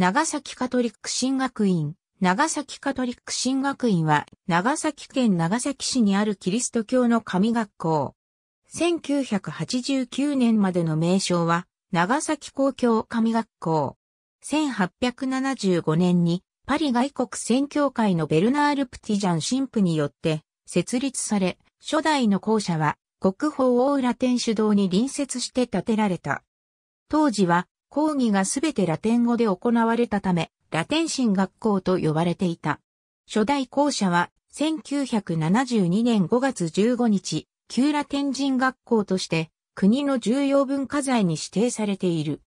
長崎カトリック神学院。長崎カトリック神学院は、長崎県長崎市にあるキリスト教の神学校。1989年までの名称は、長崎公共神学校。1875年に、パリ外国宣教会のベルナール・プティジャン神父によって、設立され、初代の校舎は、国宝大浦天主堂に隣接して建てられた。当時は、講義がすべてラテン語で行われたため、ラテン神学校と呼ばれていた。初代校舎は、1972年5月15日、旧ラテン人学校として、国の重要文化財に指定されている。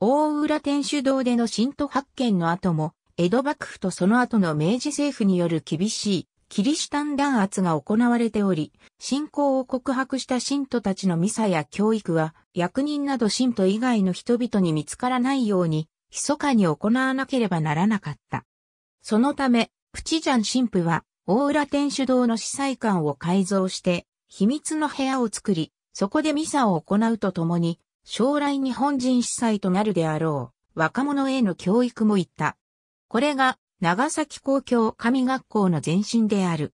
大浦天主堂での新徒発見の後も、江戸幕府とその後の明治政府による厳しいキリシタン弾圧が行われており、信仰を告白した信徒たちのミサや教育は、役人など信徒以外の人々に見つからないように、密かに行わなければならなかった。そのため、プチジャン神父は、大浦天主堂の司祭館を改造して、秘密の部屋を作り、そこでミサを行うとともに、将来日本人司祭となるであろう、若者への教育も行った。これが長崎公共神学校の前身である。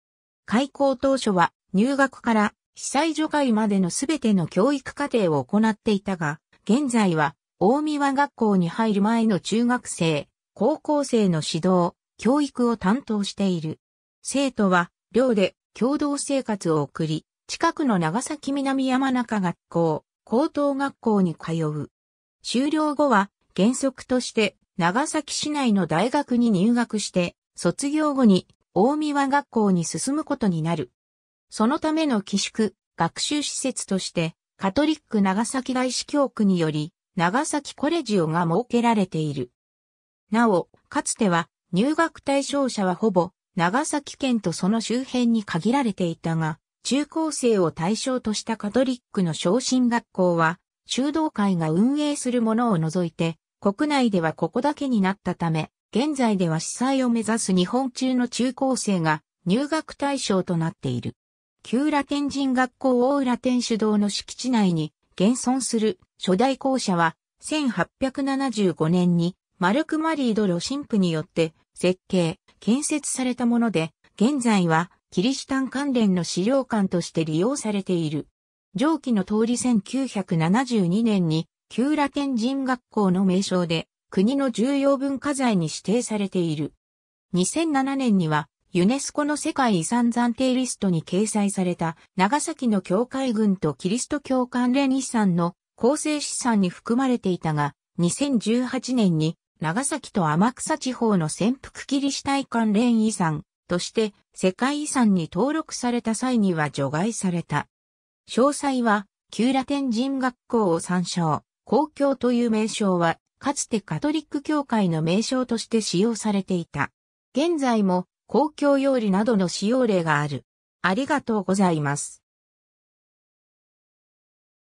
開校当初は入学から被災除外までのすべての教育課程を行っていたが、現在は大宮学校に入る前の中学生、高校生の指導、教育を担当している。生徒は寮で共同生活を送り、近くの長崎南山中学校、高等学校に通う。終了後は原則として長崎市内の大学に入学して、卒業後に大宮学校に進むことになる。そのための寄宿、学習施設として、カトリック長崎大司教区により、長崎コレジオが設けられている。なお、かつては、入学対象者はほぼ、長崎県とその周辺に限られていたが、中高生を対象としたカトリックの昇進学校は、修道会が運営するものを除いて、国内ではここだけになったため、現在では司祭を目指す日本中の中高生が入学対象となっている。旧ラテン人学校大浦天主堂の敷地内に現存する初代校舎は1875年にマルク・マリード・ロ神父によって設計、建設されたもので、現在はキリシタン関連の資料館として利用されている。上記の通り1972年に旧ラテン人学校の名称で国の重要文化財に指定されている。2007年にはユネスコの世界遺産暫定リストに掲載された長崎の教会群とキリスト教関連遺産の構成資産に含まれていたが、2018年に長崎と天草地方の潜伏キリシタイ関連遺産として世界遺産に登録された際には除外された。詳細は、旧ラテン人学校を参照。公共という名称は、かつてカトリック教会の名称として使用されていた。現在も公共用理などの使用例がある。ありがとうございます。